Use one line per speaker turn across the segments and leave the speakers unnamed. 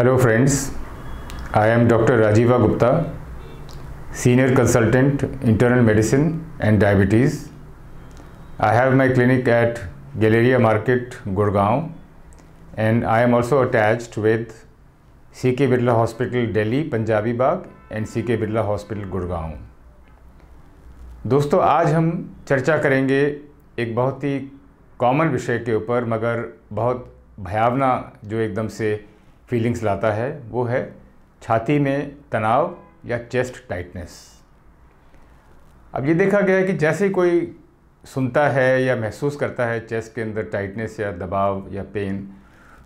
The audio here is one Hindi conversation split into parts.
Hello friends I am doctor Rajeeva Gupta senior consultant internal medicine and diabetes I have my clinic at Galleria market Gurgaon and I am also attached with C K Birla hospital Delhi Punjabi Bagh and C K Birla hospital Gurgaon दोस्तों आज हम चर्चा करेंगे एक बहुत ही कॉमन विषय के ऊपर मगर बहुत भयावना जो एकदम से फीलिंग्स लाता है वो है छाती में तनाव या चेस्ट टाइटनेस अब ये देखा गया है कि जैसे कोई सुनता है या महसूस करता है चेस्ट के अंदर टाइटनेस या दबाव या पेन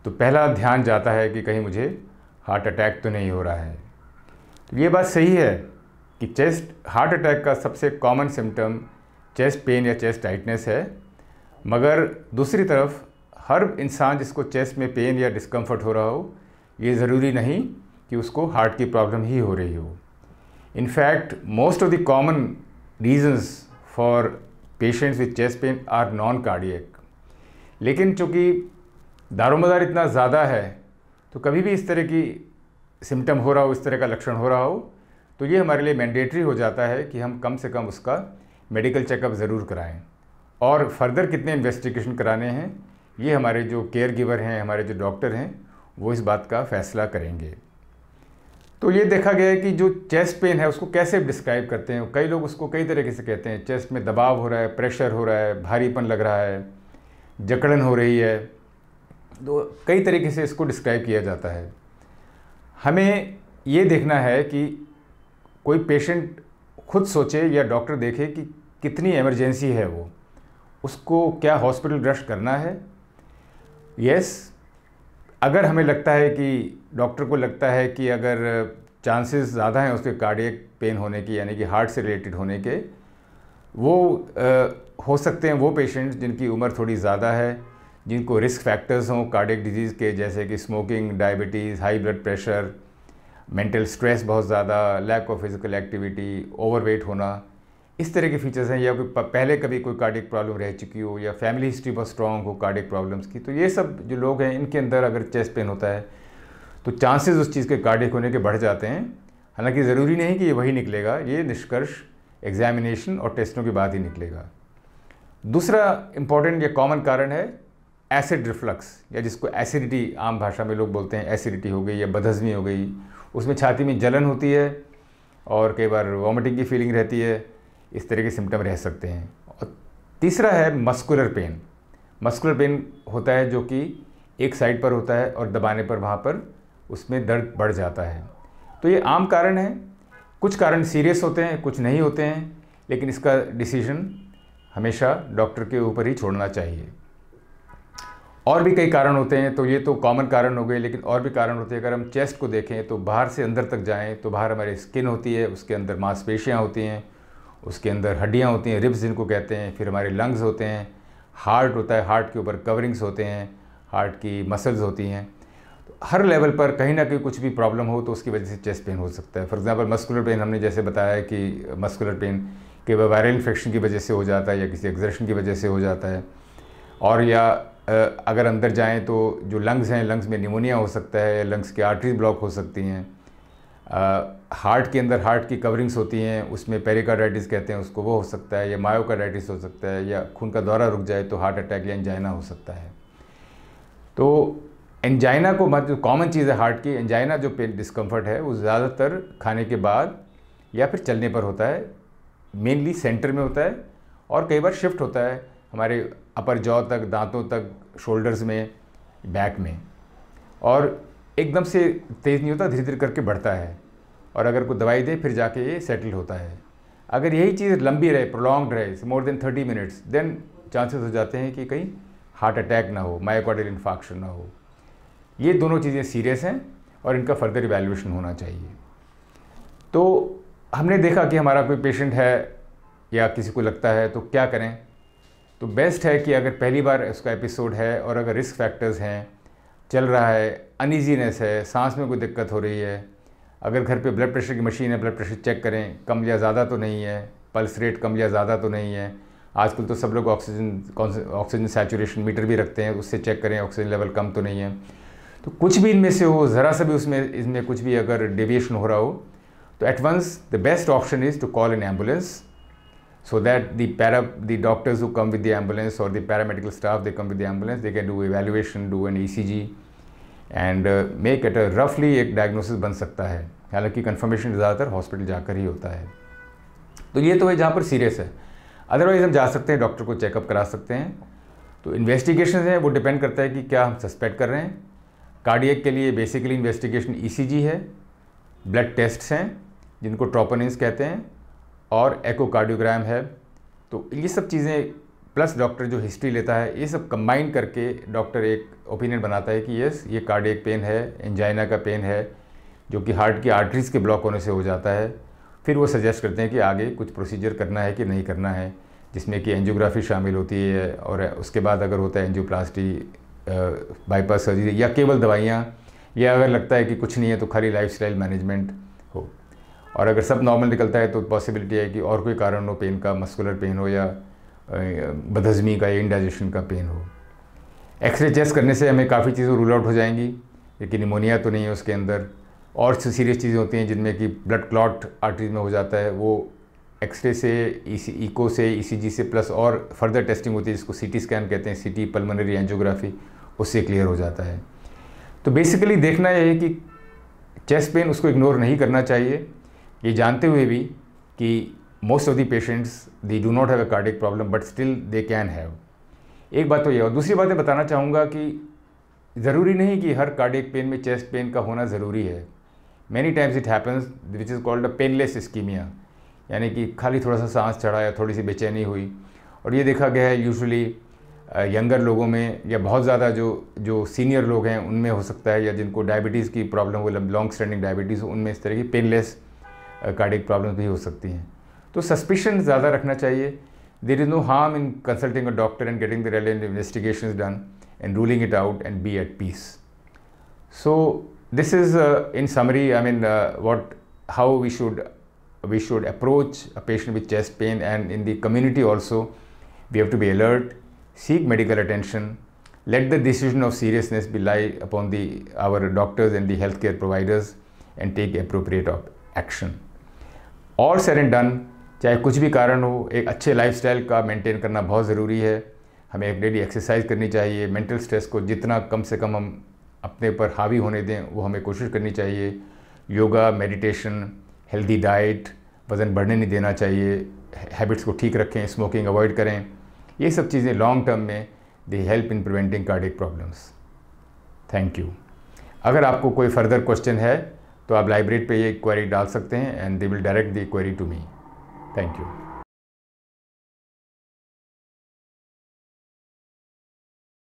तो पहला ध्यान जाता है कि कहीं मुझे हार्ट अटैक तो नहीं हो रहा है तो ये बात सही है कि चेस्ट हार्ट अटैक का सबसे कॉमन सिम्टम चेस्ट पेन या चेस्ट टाइटनेस है मगर दूसरी तरफ हर इंसान जिसको चेस्ट में पेन या डिस्कम्फर्ट हो रहा हो ये ज़रूरी नहीं कि उसको हार्ट की प्रॉब्लम ही हो रही हो in fact most of the common reasons for patients with chest pain are non cardiac लेकिन चूँकि दारोमदार इतना ज़्यादा है तो कभी भी इस तरह की सिम्टम हो रहा हो इस तरह का लक्षण हो रहा हो तो ये हमारे लिए मैंडेटरी हो जाता है कि हम कम से कम उसका मेडिकल चेकअप ज़रूर कराएं और फर्दर कितने इन्वेस्टिगेशन कराने हैं ये हमारे जो केयर गिवर हैं हमारे जो डॉक्टर हैं वो इस बात का फैसला करेंगे तो ये देखा गया है कि जो चेस्ट पेन है उसको कैसे डिस्क्राइब करते हैं कई लोग उसको कई तरीके से कहते हैं चेस्ट में दबाव हो रहा है प्रेशर हो रहा है भारीपन लग रहा है जकड़न हो रही है तो कई तरीके से इसको डिस्क्राइब किया जाता है हमें ये देखना है कि कोई पेशेंट खुद सोचे या डॉक्टर देखे कि कितनी इमरजेंसी है वो उसको क्या हॉस्पिटल रश करना है यस अगर हमें लगता है कि डॉक्टर को लगता है कि अगर चांसेस ज़्यादा हैं उसके कार्डियक पेन होने के यानी कि हार्ट से रिलेटेड होने के वो आ, हो सकते हैं वो पेशेंट्स जिनकी उम्र थोड़ी ज़्यादा है जिनको रिस्क फैक्टर्स हों कार्डिक डिजीज़ के जैसे कि smoking diabetes high blood pressure mental stress बहुत ज़्यादा lack of physical activity overweight होना इस तरह के फीचर्स हैं या पहले कभी कोई कार्डिक प्रॉब्लम रह चुकी हो या फैमिली हिस्ट्री बहुत स्ट्रॉन्ग हो कार्डिक प्रॉब्लम्स की तो ये सब जो लोग हैं इनके अंदर अगर चेस्ट पेन होता है तो चांसेस उस चीज़ के कार्डिक होने के बढ़ जाते हैं हालांकि ज़रूरी नहीं कि ये वही निकलेगा ये निष्कर्ष एग्जामिनेशन और टेस्टों के बाद ही निकलेगा दूसरा इम्पॉर्टेंट या कॉमन कारण है एसिड रिफ्लक्स या जिसको एसिडिटी आम भाषा में लोग बोलते हैं एसिडिटी हो गई या बदहजमी हो गई उसमें छाती में जलन होती है और कई बार वॉमिटिंग की फीलिंग रहती है इस तरह के सिम्टम रह सकते हैं और तीसरा है मस्कुलर पेन मस्कुलर पेन होता है जो कि एक साइड पर होता है और दबाने पर वहाँ पर उसमें दर्द बढ़ जाता है तो ये आम कारण है कुछ कारण सीरियस होते हैं कुछ नहीं होते हैं लेकिन इसका डिसीजन हमेशा डॉक्टर के ऊपर ही छोड़ना चाहिए और भी कई कारण होते हैं तो ये तो कॉमन कारण हो गए लेकिन और भी कारण होते हैं अगर हम चेस्ट को देखें तो बाहर से अंदर तक जाएं तो बाहर हमारी स्किन होती है उसके अंदर मांसपेशियाँ होती हैं उसके अंदर हड्डियाँ होती हैं रिब्स जिनको कहते हैं फिर हमारे लंग्स होते हैं हार्ट होता है हार्ट के ऊपर कवरिंग्स होते हैं हार्ट की मसल्स होती हैं तो हर लेवल पर कहीं ना कहीं कुछ भी प्रॉब्लम हो तो उसकी वजह से चेस्ट पेन हो सकता है फॉर एग्ज़ाम्पल मस्कुलर पेन हमने जैसे बताया कि मस्कुलर पेन के वायरल इन्फेक्शन की वजह से हो जाता है या किसी एग्जर्शन की वजह से हो जाता है और या अगर अंदर जाएँ तो जो लंग्स हैं लंग्स में निमोनिया हो सकता है लंग्स की आर्टरीज ब्लॉक हो सकती हैं हार्ट के अंदर हार्ट की कवरिंग्स होती हैं उसमें पेरिकार्डाइटिस कहते हैं उसको वो हो सकता है या मायोकार्डाइटिस हो सकता है या खून का दौरा रुक जाए तो हार्ट अटैक या एंजाइना हो सकता है तो एंजाइना को मतलब कॉमन चीज़ है हार्ट की एंजाइना जो पेन डिस्कम्फर्ट है वो ज़्यादातर खाने के बाद या फिर चलने पर होता है मेनली सेंटर में होता है और कई बार शिफ्ट होता है हमारे अपर जॉ तक दांतों तक शोल्डर्स में बैक में और एकदम से तेज़ नहीं होता धीरे धीरे करके बढ़ता है और अगर कोई दवाई दे फिर जाके ये सेटल होता है अगर यही चीज़ लंबी रहे प्रोलॉन्ग रहे more than thirty minutes then chances हो जाते हैं कि कहीं हार्ट अटैक ना हो माइकॉडल इन्फॉक्शन ना हो ये दोनों चीज़ें सीरियस हैं और इनका फर्दर इवेल्यूशन होना चाहिए तो हमने देखा कि हमारा कोई पेशेंट है या किसी को लगता है तो क्या करें तो बेस्ट है कि अगर पहली बार उसका एपिसोड है और अगर रिस्क फैक्टर्स हैं चल रहा है अनइजीनेस है सांस में कोई दिक्कत हो रही है अगर घर पे ब्लड प्रेशर की मशीन है ब्लड प्रेशर चेक करें कम या ज़्यादा तो नहीं है पल्स रेट कम या ज़्यादा तो नहीं है आजकल तो सब लोग ऑक्सीजन ऑक्सीजन सेचुरेशन मीटर भी रखते हैं उससे चेक करें ऑक्सीजन लेवल कम तो नहीं है तो कुछ भी इनमें से हो ज़रा सा भी उसमें इसमें कुछ भी अगर डेविएशन हो रहा हो तो at once the best option is to call an ambulance so that para the doctors para come with the ambulance or the ambulance or staff they come with the ambulance they can do can do an E C G and make at रफली एक डायग्नोसिस बन सकता है हालांकि कन्फर्मेशन ज़्यादातर हॉस्पिटल जाकर ही होता है तो ये तो है जहाँ पर सीरियस है अदरवाइज हम जा सकते हैं डॉक्टर को चेकअप करा सकते हैं तो इन्वेस्टिगेशन है वो डिपेंड करता है कि क्या हम सस्पेक्ट कर रहे हैं कार्डियक के लिए बेसिकली इन्वेस्टिगेशन ई है ब्लड टेस्ट्स हैं जिनको ट्रोपोनिन्स कहते हैं और एकोकार्डियोग्राम है तो ये सब चीज़ें प्लस डॉक्टर जो हिस्ट्री लेता है ये सब कंबाइन करके डॉक्टर एक ओपिनियन बनाता है कि यस ये कार्डियक पेन है एंजाइना का पेन है जो कि हार्ट की आर्टरीज़ के ब्लॉक होने से हो जाता है फिर वो सजेस्ट करते हैं कि आगे कुछ प्रोसीजर करना है कि नहीं करना है जिसमें कि एंजियोग्राफी शामिल होती है और उसके बाद अगर होता है एनजियोप्लास्टी बाईपास सर्जरी या केवल दवाइयाँ या अगर लगता है कि कुछ नहीं है तो खाली लाइफ मैनेजमेंट हो और अगर सब नॉर्मल निकलता है तो पॉसिबिलिटी है कि और कोई कारण हो पेन का मस्कुलर पेन हो या बदहजमी का या इंडाइजेशन का पेन हो एक्सरे चेस्ट करने से हमें काफ़ी चीज़ें रूल आउट हो जाएंगी लेकिन निमोनिया तो नहीं है उसके अंदर और सीरियस चीज़ें होती हैं जिनमें कि ब्लड क्लॉट आर्टरीज में हो जाता है वो एक्सरे से इको से ईसीजी e से प्लस और फर्दर टेस्टिंग होती है जिसको सीटी स्कैन कहते हैं सीटी पल्मोनरी एंजियोग्राफी उससे क्लियर हो जाता है तो बेसिकली देखना यह है कि चेस्ट पेन उसको इग्नोर नहीं करना चाहिए ये जानते हुए भी कि most of the patients they do not have a cardiac problem but still they can have एक बात तो ये और दूसरी बात मैं बताना चाहूँगा कि ज़रूरी नहीं कि हर कार्डिक पेन में चेस्ट पेन का होना ज़रूरी है many times it happens which is called a painless ischaemia यानी कि खाली थोड़ा सा सांस चढ़ा या थोड़ी सी बेचैनी हुई और ये देखा गया है यूजली यंगर लोगों में या बहुत ज़्यादा जो जो सीनियर लोग हैं उनमें हो सकता है या जिनको डायबिटीज़ की प्रॉब्लम हो लॉन्ग स्टैंडिंग डायबिटीज़ उनमें इस तरह की पेनलेस कार्डिक प्रॉब्लम्स भी हो सकती हैं तो सस्पिशन ज़्यादा रखना चाहिए there is no harm in consulting a doctor and getting the relevant investigation done and ruling it out and be at peace so this is in summary I mean what how we should we should approach a patient with chest pain and in the community also we have to be alert seek medical attention let the decision of seriousness be lie upon the our doctors and the healthcare providers and take appropriate action all said and done चाहे कुछ भी कारण हो एक अच्छे लाइफ का मेंटेन करना बहुत ज़रूरी है हमें एक डेली एक्सरसाइज करनी चाहिए मेंटल स्ट्रेस को जितना कम से कम हम अपने पर हावी होने दें वो हमें कोशिश करनी चाहिए योगा मेडिटेशन हेल्दी डाइट वज़न बढ़ने नहीं देना चाहिए हैबिट्स को ठीक रखें स्मोकिंग अवॉइड करें ये सब चीज़ें लॉन्ग टर्म में they help in preventing cardiac problems thank you अगर आपको कोई फर्दर क्वेश्चन है तो आप लाइब्रेरी पे ये क्वेरी डाल सकते हैं and they will direct the query to me Thank you.